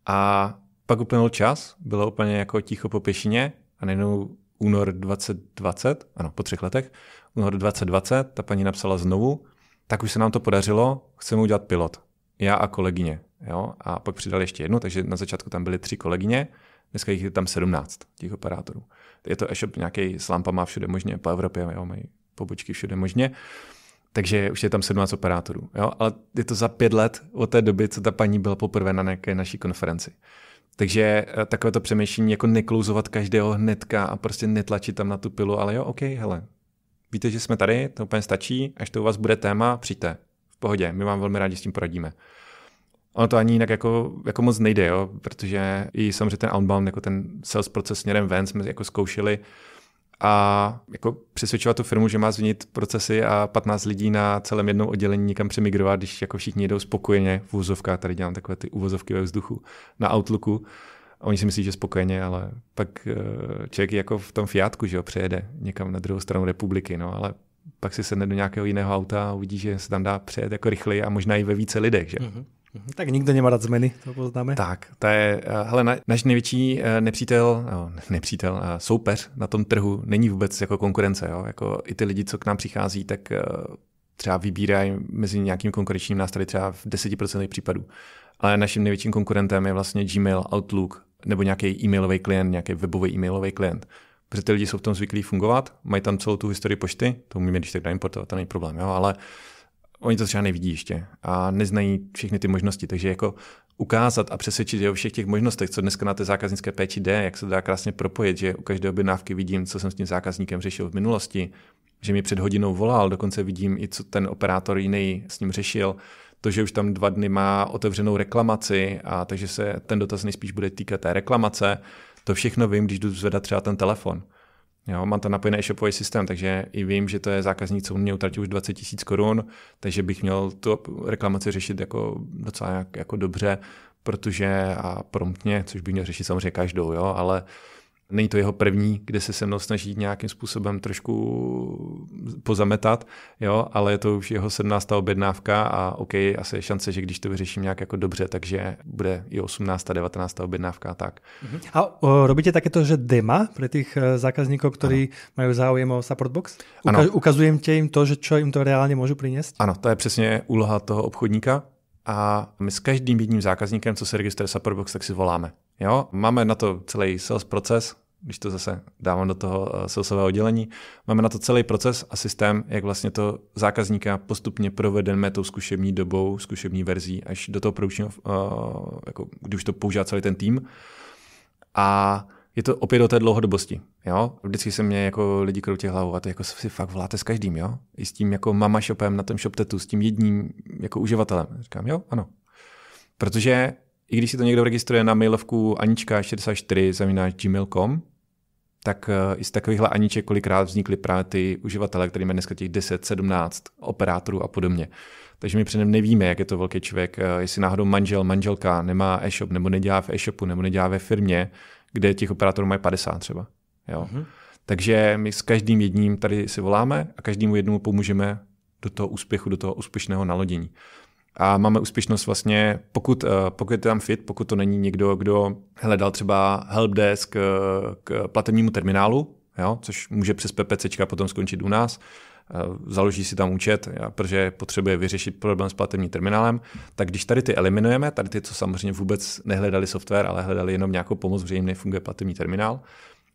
A pak uplynul čas, bylo úplně jako ticho po pěšině a najednou únor 2020, ano, po třech letech, únor 2020, ta paní napsala znovu, tak už se nám to podařilo, chceme udělat pilot. Já a kolegyně. Jo? A pak přidali ještě jednu, takže na začátku tam byly tři kolegyně, dneska jich je tam 17, těch operátorů. Je to e-shop nějaký s lampama všude možně, po Evropě jo, mají pobočky všude možně. Takže už je tam 17 operátorů. Jo? Ale je to za pět let od té doby, co ta paní byla poprvé na nějaké naší konferenci. Takže eh, takové to přemýšlení, jako neklouzovat každého hnedka a prostě netlačit tam na tu pilu, ale jo, OK, hele, Víte, že jsme tady, to úplně stačí, až to u vás bude téma, přijďte. V pohodě, my vám velmi rádi s tím poradíme. Ono to ani jinak jako, jako moc nejde, jo? protože i samozřejmě ten outbound, jako ten sales proces směrem ven jsme jako zkoušeli a jako přesvědčovat tu firmu, že má změnit procesy a 15 lidí na celém jednom oddělení někam přemigrovat, když jako všichni jdou spokojeně v úzovkách, tady dělám takové ty uvozovky ve vzduchu, na Outlooku, a oni si myslí, že spokojeně, ale pak eh, člověk jako v tom Fiatku, že jo, přejede někam na druhou stranu republiky, no, ale pak si sedne do nějakého jiného auta a uvidí, že se tam dá přejet jako rychleji a možná i ve více lidech, že? Mm-hmm. Tak nikdo nemá rád změny, to poznáme. Tak, to je, eh, hele, na, náš největší eh, nepřítel, no, nepřítel, soupeř na tom trhu není vůbec jako konkurence, jo? jako i ty lidi, co k nám přichází, tak třeba vybírají mezi nějakým konkurenčním nástroji třeba v 10% případů ale naším největším konkurentem je vlastně Gmail, Outlook nebo nějaký e-mailový klient, nějaký webový e-mailový klient. Protože ty lidi jsou v tom zvyklí fungovat, mají tam celou tu historii pošty, to umíme když tak importovat, to není problém, jo, ale oni to třeba nevidí ještě a neznají všechny ty možnosti, takže jako ukázat a přesvědčit je o všech těch možnostech, co dneska na té zákaznické péči jde, jak se dá krásně propojit, že u každé objednávky vidím, co jsem s tím zákazníkem řešil v minulosti, že mi před hodinou volal, dokonce vidím i, co ten operátor jiný s ním řešil, to, že už tam dva dny má otevřenou reklamaci, a takže se ten dotaz nejspíš bude týkat té reklamace. To všechno vím, když jdu zvedat třeba ten telefon. Jo, mám to napojený e-shopový systém, takže i vím, že to je zákazník, co mě utratil už 20 tisíc korun, takže bych měl tu reklamaci řešit jako docela jak, jako dobře, protože a promptně, což bych měl řešit samozřejmě každou, jo, ale uh, Není to jeho první, kde se se mnou snaží nějakým způsobem trošku pozametat, jo, ale je to už jeho sedmnáctá objednávka a OK, asi je šance, že když to vyřeším nějak jako dobře, takže bude i osmnáctá, devatenáctá objednávka tak. Mhm. A o, robíte také to, že dema pro těch eh, zákazníků, kteří mají záujem o support box? Uka- ano. tě jim to, že čo jim to reálně můžu přinést? Ano, to je přesně úloha toho obchodníka, a my s každým jedním zákazníkem, co se registruje Supportbox, tak si voláme. Jo, máme na to celý sales proces, když to zase dávám do toho eh, salesového oddělení, máme na to celý proces a systém, jak vlastně to zákazníka postupně provedeme tou zkušební dobou, zkušební verzí, až do toho produkčního, eh, jako, když to používá celý ten tým. A je to opět o té dlouhodobosti. Jo? Vždycky se mě jako lidi kroutí hlavou a to jako si fakt voláte s každým, jo? I s tím jako mama shopem na tom shoptetu, s tím jedním jako uživatelem. Říkám, jo, ano. Protože i když si to někdo registruje na mailovku anička64 zavináč gmail.com, tak eh, i z takovýchhle aniček kolikrát vznikly právě ty uživatelé, kterým je dneska těch 10, 17 operátorů a podobně. Takže my předem nevíme, jak je to velký člověk, eh, jestli náhodou manžel, manželka nemá e-shop, nebo nedělá v e-shopu, nebo nedělá ve firmě, kde těch operátorů mají 50 třeba. Jo. Mm-hmm. Takže my s každým jedním tady si voláme a každému jednomu pomůžeme do toho úspěchu, do toho úspěšného nalodění a máme úspěšnost vlastně, pokud, eh, pokud je tam fit, pokud to není někdo, kdo hledal třeba helpdesk eh, k, platebnímu terminálu, jo, což může přes PPC potom skončit u nás, eh, založí si tam účet, protože potřebuje vyřešit problém s platebním terminálem, tak když tady ty eliminujeme, tady ty, co samozřejmě vůbec nehledali software, ale hledali jenom nějakou pomoc, že jim nefunguje platební terminál,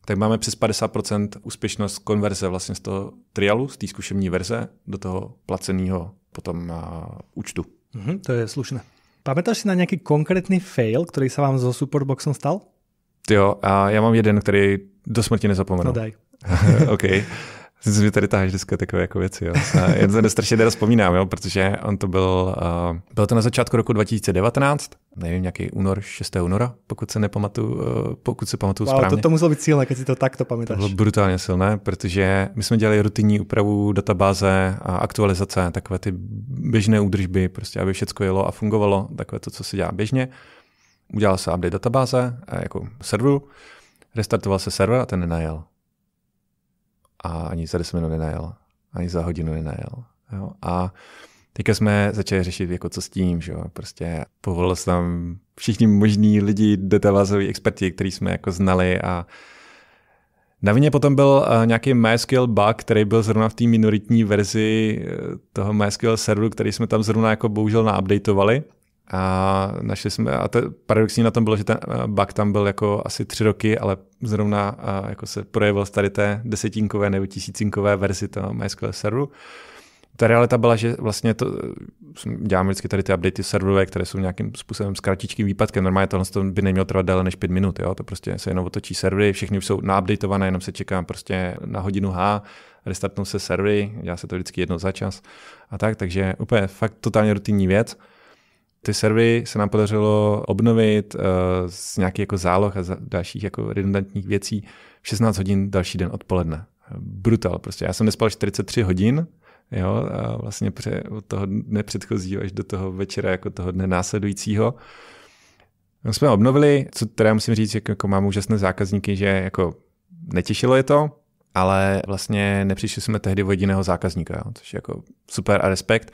tak máme přes 50% úspěšnost konverze vlastně z toho trialu, z té zkušební verze do toho placeného potom účtu. Mm-hmm, to je slušné. Pamatáš si na nějaký konkrétní fail, který se vám so Superboxem stal? Jo, a já mám jeden, který do smrti nezapomenu. No daj. OK. Myslím, že tady táháš vždycky takové jako věci. Jo. A já to strašně teda vzpomínám, jo, protože on to byl, uh, eh, bylo to na začátku roku 2019, nevím, nějaký únor, 6. února, pokud se nepamatuju, uh, pokud se pamatuju wow, správně. To, to muselo být silné, když si to takto pamatuješ. To bylo brutálně silné, protože my jsme dělali rutinní úpravu databáze a aktualizace, takové ty běžné údržby, prostě aby všechno jelo a fungovalo, takové to, co se dělá běžně. Udělal se update databáze, eh, jako serveru, restartoval se server a ten nenajel a ani za 10 minut nenajel, ani za hodinu nenajel. Jo? A teďka jsme začali řešit, jako co s tím, že jo? prostě povolil se tam všichni možní lidi, databázoví experti, který jsme jako znali a na vině potom byl uh, nějaký MySQL bug, který byl zrovna v té minoritní verzi eh, toho MySQL serveru, který jsme tam zrovna jako bohužel naupdateovali. A našli jsme, a to paradoxní na tom bylo, že ten eh, bug tam byl jako asi tři roky, ale zrovna eh, jako se projevil z tady té desetinkové nebo tisícinkové verzi toho MySQL serveru. Ta realita byla, že vlastně to, eh, děláme vždycky tady ty updaty serverové, které jsou nějakým způsobem s kratičkým výpadkem. Normálně tohle by nemělo trvat déle než pět minut. Jo? To prostě se jenom otočí servery, všechny už jsou naupdatované, jenom se čeká prostě na hodinu H, restartnou se servery, dělá se to vždycky jedno za čas a tak, takže úplně fakt totálně rutinní věc. Ty servy se nám podařilo obnovit eh, z nějakých jako záloh a dalších jako redundantních věcí 16 hodin další den odpoledne. Brutal prostě. Já jsem nespal 43 hodin, jo, a vlastně pře, od toho dne předchozího až do toho večera jako toho dne následujícího. No, jsme obnovili, co teda musím říct, jako, jako mám úžasné zákazníky, že jako netěšilo je to, ale vlastně nepřišli jsme tehdy od jiného zákazníka, jo, což je jako super a respekt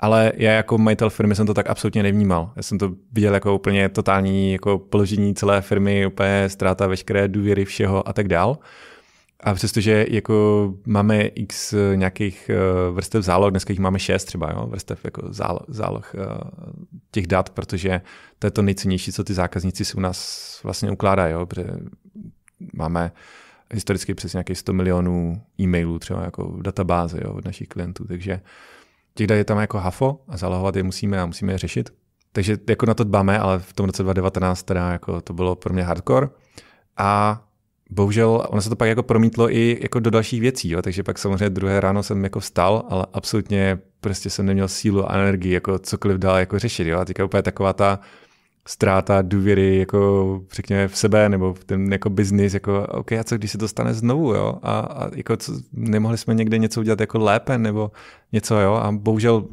ale já jako majitel firmy jsem to tak absolutně nevnímal. Já jsem to viděl jako úplně totální jako položení celé firmy, úplně ztráta veškeré důvěry všeho a tak dál. A přestože jako máme x nějakých eh, vrstev záloh, dneska jich máme šest třeba, jo, vrstev jako záloh, záloh eh, těch dat, protože to je to nejcennější, co ty zákazníci si u nás vlastně ukládají, jo, protože máme historicky přes nějakých 100 milionů e-mailů třeba jako v databáze jo, od našich klientů, takže Těch je tam jako hafo a zálohovat je musíme a musíme je řešit. Takže jako na to dbáme, ale v tom roce 2019 teda jako to bylo pro mě hardcore. A bohužel ono se to pak jako promítlo i jako do dalších věcí, jo. takže pak samozřejmě druhé ráno jsem jako vstal, ale absolutně prostě jsem neměl sílu a energii jako cokoliv dál jako řešit, jo. A teďka úplně taková ta, ztráta důvěry jako řekněme v sebe nebo v ten jako biznis, jako OK, a co když se to stane znovu, jo? A, a jako co, nemohli jsme někde něco udělat jako lépe nebo něco, jo? A bohužel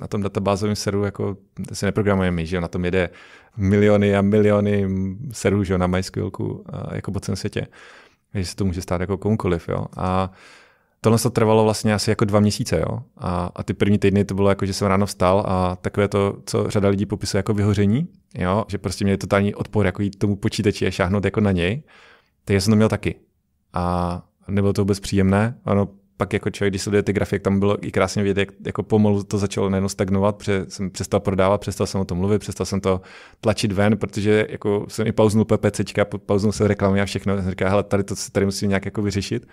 na tom databázovém serveru jako to se neprogramujeme my, že na tom jede miliony a miliony serverů, že na MySQLku jako po celém světě. Takže se to může stát jako komukoliv, jo? A tohle to trvalo vlastně asi jako dva měsíce, jo. A, a ty první týdny to bylo jako, že jsem ráno vstal a takové to, co řada lidí popisuje jako vyhoření, jo, že prostě měli totální odpor jako jít tomu počítači a šáhnout jako na něj. Takže jsem to měl taky. A nebylo to vůbec příjemné. Ano, pak jako člověk, když sleduje ty grafik, tam bylo i krásně vidět, jak jako pomalu to začalo najednou stagnovat, protože jsem přestal prodávat, přestal jsem o tom mluvit, přestal jsem to tlačit ven, protože jako jsem i pauznul PPCčka, pauznul se reklamy a všechno, jsem říkal, hele, tady to tady musím nějak jako vyřešit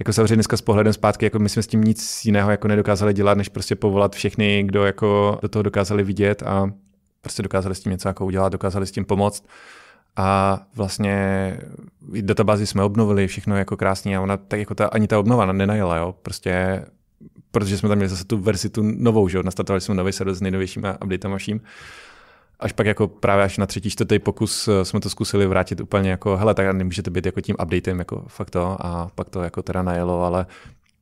jako samozřejmě dneska s pohledem zpátky, jako my jsme s tím nic jiného jako nedokázali dělat, než prostě povolat všechny, kdo jako do toho dokázali vidět a prostě dokázali s tím něco jako udělat, dokázali s tím pomoct. A vlastně databázi jsme obnovili, všechno jako krásně a ona tak jako ta, ani ta obnova nenajela, jo. Prostě protože jsme tam měli zase tu verzi tu novou, že jo, nastartovali jsme nový server s nejnovějším updatem a vším až pak jako právě až na třetí, čtvrtý pokus eh, jsme to zkusili vrátit úplně jako, hele, tak nemůžete být jako tím updatem, jako fakt to, a pak to jako teda najelo, ale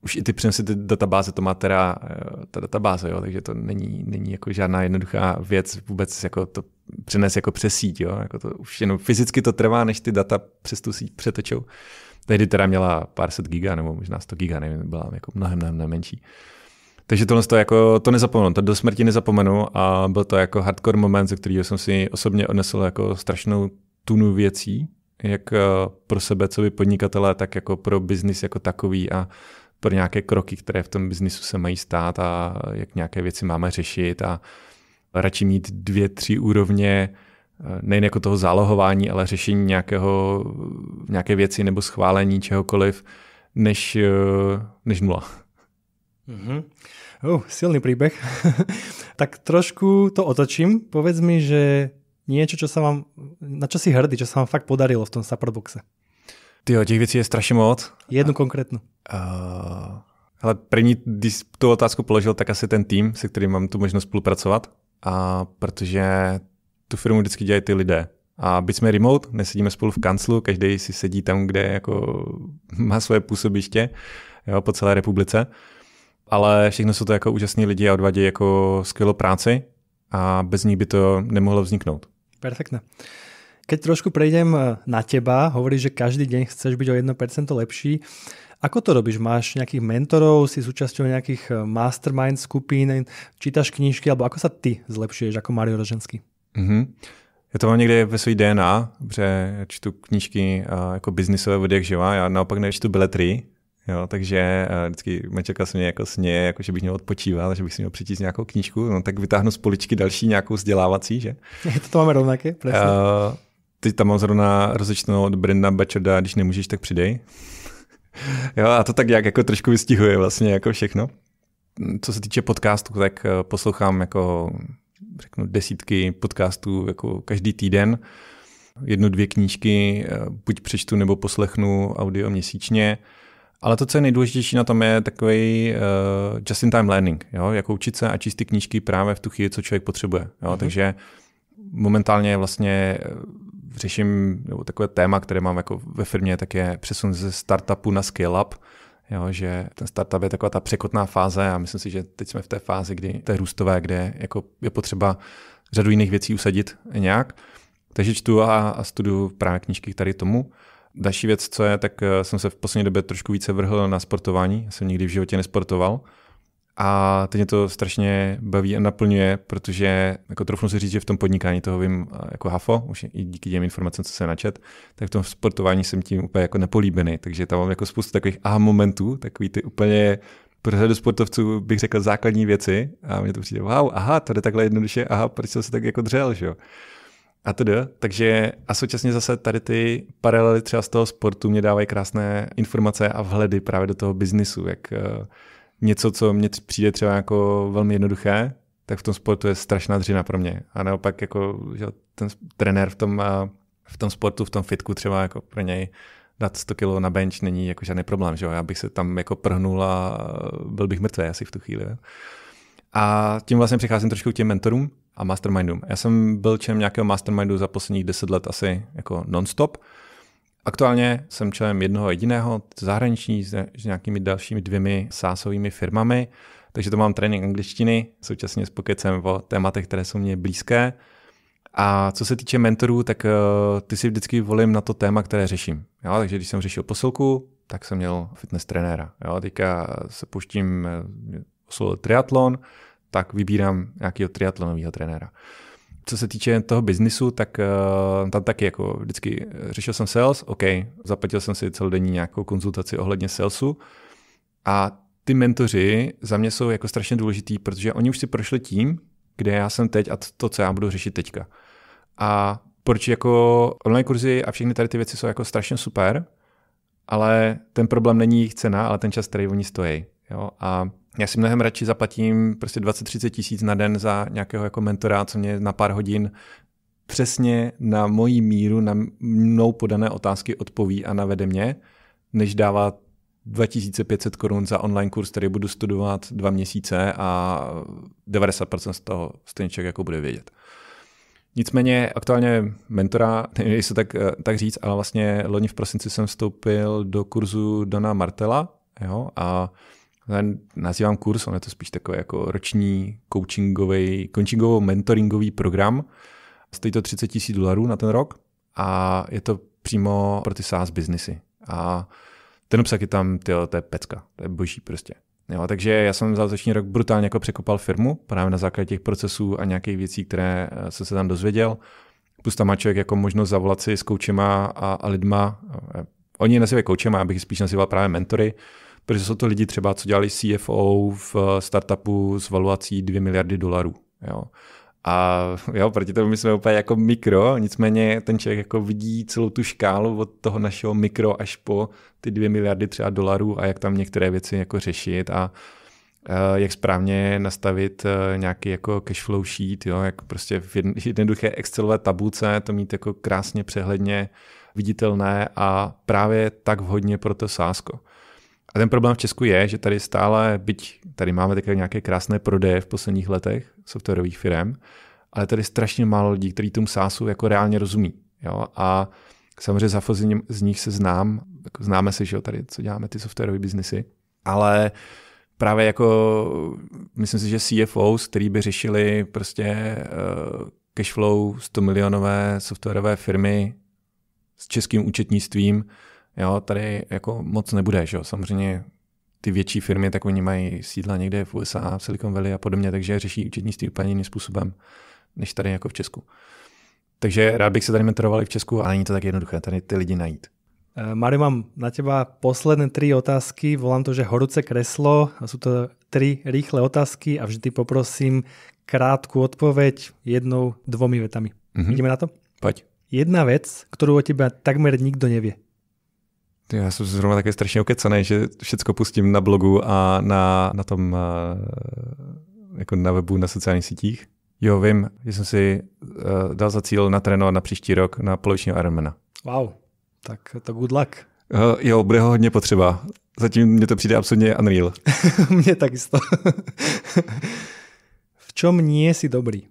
už i ty přenosy ty databáze, to má teda eh, ta databáze, jo, takže to není, není jako žádná jednoduchá věc vůbec jako to přenést jako přes síť, jo, jako to už jenom fyzicky to trvá, než ty data přes tu síť přetečou. Tehdy teda měla pár set giga, nebo možná 100 giga, nevím, byla jako mnohem, mnohem menší. Takže tohle to, jako, to nezapomenu, to do smrti nezapomenu a byl to jako hardcore moment, ze kterého jsem si osobně odnesl jako strašnou tunu věcí, jak eh, pro sebe, co by podnikatele, tak jako pro biznis jako takový a pro nějaké kroky, které v tom biznisu se mají stát a jak nějaké věci máme řešit a radši mít dvě, tři úrovně eh, nejen jako toho zálohování, ale řešení nějakého, nějaké věci nebo schválení čehokoliv, než, eh, než nula. Mm-hmm. Uh, silný príbeh. tak trošku to otočím. Povedz mi, že niečo, čo sa vám, na čo si hrdý, čo sa vám fakt podarilo v tom Supperboxe. Tyjo, těch věcí je strašně moc. Jednu konkrétnu. Uh, ale první, když tu otázku položil, tak asi ten tým, se kterým mám tu možnost spolupracovat. A protože tu firmu vždycky dělají ty lidé. A byť jsme remote, nesedíme spolu v kanclu, každý si sedí tam, kde jako má svoje působiště jo, po celé republice. Uh, ale všichni jsou to jako úžasní lidi a odvadí jako skvělou práci a bez ní by to nemohlo vzniknout. Perfektně. Keď trošku prejdem eh, na teba, hovoríš, že každý deň chceš byť o 1% lepší. Ako to robíš? Máš nejakých mentorov, si súčasťou nejakých eh, mastermind skupín, čítaš knížky, alebo ako sa ty zlepšuješ jako Mario Roženský? Mm-hmm. Já to mám někde ve svojí DNA, protože čtu knížky eh, jako biznisové od jak živá, já naopak nečtu beletry, Jo, takže eh, vždycky mačka se mě jako sněje, jako že bych měl odpočívat, že bych si měl přečíst nějakou knížku, no tak vytáhnu z poličky další nějakou vzdělávací, že? to, to máme rovnaky, přesně. Uh, eh, teď tam mám zrovna rozečtenou od Brenda Bečerda, když nemůžeš, tak přidej. jo, a to tak nějak jako trošku vystihuje vlastně jako všechno. Mm, co se týče podcastu, tak eh, poslouchám jako řeknu desítky podcastů jako každý týden. Jednu, dvě knížky buď přečtu nebo poslechnu audio měsíčně. Ale to, co je nejdůležitější na tom, je takový uh, eh, just-in-time learning, jo? jak učit se a číst ty knížky právě v tu chvíli, co člověk potřebuje. Jo? Mm-hmm. Takže momentálně vlastně eh, řeším nebo takové téma, které mám jako ve firmě, tak je přesun ze startupu na scale-up, jo? že ten startup je taková ta překotná fáze a myslím si, že teď jsme v té fázi, kdy je růstové, kde jako je potřeba řadu jiných věcí usadit nějak. Takže čtu a, a studuju právě knížky tady tomu. Další věc, co je, tak eh, jsem se v poslední době trošku více vrhl na sportování. Já jsem nikdy v životě nesportoval. A teď mě to strašně baví a naplňuje, protože jako trochu si říct, že v tom podnikání toho vím eh, jako hafo, už i díky těm informacím, co se načet, tak v tom sportování jsem tím úplně jako nepolíbený, takže tam mám jako spoustu takových aha momentů, takový ty úplně pro řadu sportovců bych řekl základní věci a mě to přijde, wow, aha, to jde takhle jednoduše, aha, proč jsem se tak jako dřel, že jo a td. Takže a současně zase tady ty paralely třeba z toho sportu mě dávají krásné informace a vhledy právě do toho biznisu, jak eh, něco, co mně přijde třeba jako velmi jednoduché, tak v tom sportu je strašná dřina pro mě. A naopak jako, že ten trenér v tom, eh, v tom sportu, v tom fitku třeba jako pro něj dát 100 kilo na bench není jako žádný problém, že jo? Já bych se tam jako prhnul a eh, byl bych mrtvý asi v tu chvíli. Jo? A tím vlastně přicházím trošku k těm mentorům a mastermindům. Já jsem byl členem nějakého mastermindu za posledních deset let asi jako nonstop. Aktuálně jsem členem jednoho jediného zahraniční s nějakými dalšími dvěmi sásovými firmami, takže to mám trénink angličtiny, současně s pokecem o tématech, které jsou mně blízké. A co se týče mentorů, tak eh, ty si vždycky volím na to téma, které řeším. Jo? Takže když jsem řešil posilku, tak jsem měl fitness trenéra. Jo? Teďka se puštím eh, oslovil triatlon, tak vybírám nějakého triatlonového trenéra. Co se týče toho biznisu, tak uh, tam taky jako vždycky eh, řešil jsem sales, OK, zaplatil jsem si celodenní nějakou konzultaci ohledně salesu a ty mentoři za mě jsou jako strašně důležitý, protože oni už si prošli tím, kde já jsem teď a to, co já budu řešit teďka. A proč jako online kurzy a všechny tady ty věci jsou jako strašně super, ale ten problém není jejich cena, ale ten čas, který oni stojí. Jo? A já si mnohem radši zaplatím prostě 20-30 tisíc na den za nějakého jako mentora, co mě na pár hodin přesně na moji míru, na mnou podané otázky odpoví a navede mě, než dává 2500 korun za online kurz, který budu studovat dva měsíce a 90% z toho stejně člověk jako bude vědět. Nicméně aktuálně mentora, nevím, se tak, eh, tak říct, ale vlastně loni v prosinci jsem vstoupil do kurzu Dona Martela jo, a nazývám kurz, on je to spíš takový jako roční coachingový, coachingovo mentoringový program. Stojí to 30 tisíc dolarů na ten rok a je to přímo pro ty SaaS biznisy. A ten obsah je tam, ty, to je pecka, to je boží prostě. Jo, takže já jsem za letošní rok brutálně jako překopal firmu, právě na základě těch procesů a nějakých věcí, které eh, jsem se tam dozvěděl. Plus tam má člověk jako možnost zavolat si s koučema a, a lidma. Eh, oni je nazývají koučema, já bych spíš nazýval právě mentory, protože jsou to lidi třeba, co dělali CFO v eh, startupu s valuací 2 miliardy dolarů. Jo. A jo, proti tomu my jsme úplně jako mikro, nicméně ten člověk jako vidí celou tu škálu od toho našeho mikro až po ty dvě miliardy třeba dolarů a jak tam některé věci jako řešit a eh, jak správně nastavit eh, nějaký jako cashflow sheet, jo, jak prostě v jednoduché Excelové tabulce to mít jako krásně přehledně viditelné a právě tak vhodně pro to sásko. A ten problém v Česku je, že tady stále, byť tady máme také nějaké krásné prodeje v posledních letech softwarových firm, ale tady strašně málo lidí, kteří tomu sásu jako reálně rozumí. Jo? A samozřejmě za z nich se znám, jako známe si, že jo, tady, co děláme ty softwarové biznesy, ale právě jako, myslím si, že CFOs, který by řešili prostě uh, cashflow 100 milionové softwarové firmy s českým účetnictvím, Jo, tady jako moc nebude, že jo. Samozřejmě ty větší firmy, tak oni mají sídla někde v USA, v Silicon Valley a podobně, takže řeší styl úplně jiným způsobem, než tady jako v Česku. Takže rád bych se tady mentoroval i v Česku, ale není to tak jednoduché tady ty lidi najít. Eh, Mario, mám na teba posledné tri otázky. Volám to, že horúce kreslo. Sú to tri rýchle otázky a vždy poprosím krátku odpoveď jednou, dvomi vetami. Mm-hmm. Ideme na to? Pojď. Jedna vec, ktorú o teba takmer nikto nevie. Já jsem zrovna také strašně okecaný, že všechno pustím na blogu a na, na tom, eh, jako na webu, na sociálních sítích. Jo, vím, že jsem si uh, dal za cíl natrénovat na příští rok na polovičního Ironmana. Wow, tak to good luck. Uh, jo, bude ho hodně potřeba. Zatím mně to přijde absolutně unreal. mně to. v čom nie si dobrý?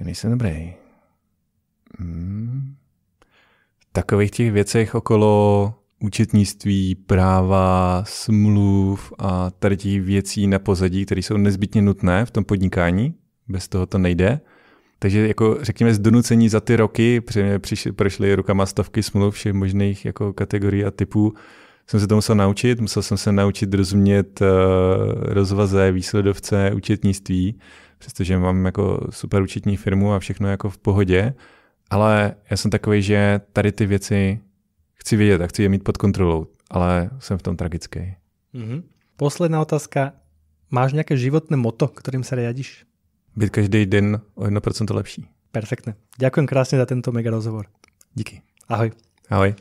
Já nejsem dobrý. Hmm takových těch věcech okolo účetnictví, práva, smluv a tady těch věcí na pozadí, které jsou nezbytně nutné v tom podnikání. Bez toho to nejde. Takže jako řekněme z donucení za ty roky, protože přišli, prošly rukama stovky smluv všech možných jako kategorií a typů, jsem se to musel naučit. Musel jsem se naučit rozumět eh, rozvaze, výsledovce, účetnictví, přestože mám jako super účetní firmu a všechno jako v pohodě ale já jsem takový, že tady ty věci chci vědět a chci je mít pod kontrolou, ale jsem v tom tragický. Mm-hmm. Posledná otázka. Máš nějaké životné moto, kterým se riadiš? Být každý den o 1% lepší. Perfektně. Děkuji krásně za tento mega rozhovor. Díky. Ahoj. Ahoj.